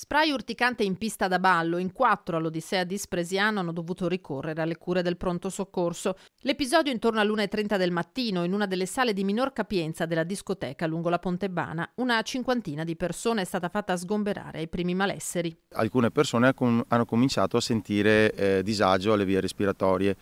Spray urticante in pista da ballo, in quattro all'Odissea di Spresiano hanno dovuto ricorrere alle cure del pronto soccorso. L'episodio intorno all'1.30 del mattino in una delle sale di minor capienza della discoteca lungo la Pontebana, una cinquantina di persone è stata fatta sgomberare ai primi malesseri. Alcune persone hanno cominciato a sentire eh, disagio alle vie respiratorie.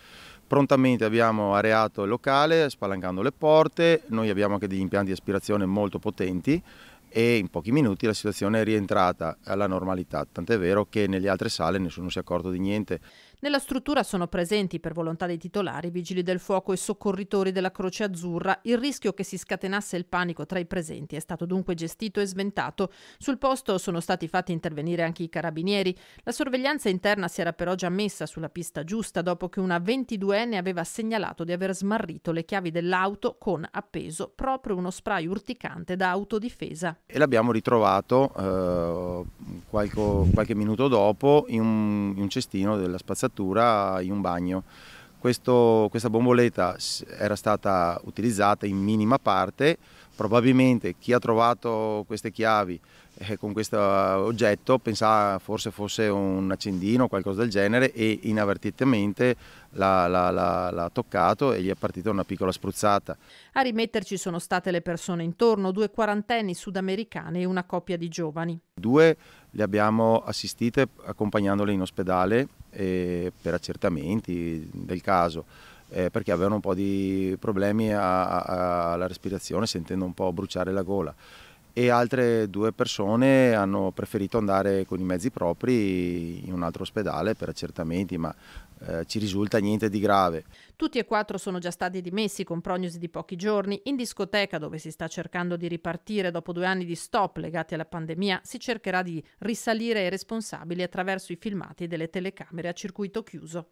Prontamente abbiamo areato il locale spalancando le porte, noi abbiamo anche degli impianti di aspirazione molto potenti e in pochi minuti la situazione è rientrata alla normalità, tant'è vero che nelle altre sale nessuno si è accorto di niente. Nella struttura sono presenti per volontà dei titolari, vigili del fuoco e soccorritori della Croce Azzurra. Il rischio che si scatenasse il panico tra i presenti è stato dunque gestito e sventato. Sul posto sono stati fatti intervenire anche i carabinieri. La sorveglianza interna si era però già messa sulla pista giusta dopo che una 22enne aveva segnalato di aver smarrito le chiavi dell'auto con appeso proprio uno spray urticante da autodifesa. E l'abbiamo ritrovato eh, qualche, qualche, minuto dopo in un, in un cestino della spazzatura addirittura in un bagno. Questo, questa bomboletta era stata utilizzata in minima parte, probabilmente chi ha trovato queste chiavi eh, con questo oggetto, pensava forse fosse un accendino o qualcosa del genere e inavvertitamente l'ha, toccato e gli è partita una piccola spruzzata. A rimetterci sono state le persone intorno, due quarantenni sudamericane e una coppia di giovani. Due le abbiamo assistite accompagnandole in ospedale eh, per accertamenti del caso. Eh, perché avevano un po' di problemi a, a, alla respirazione sentendo un po' bruciare la gola e altre due persone hanno preferito andare con i mezzi propri in un altro ospedale per accertamenti, ma eh, ci risulta niente di grave. Tutti e quattro sono già stati dimessi con prognosi di pochi giorni. In discoteca, dove si sta cercando di ripartire dopo due anni di stop legati alla pandemia, si cercherà di risalire ai responsabili attraverso i filmati delle telecamere a circuito chiuso.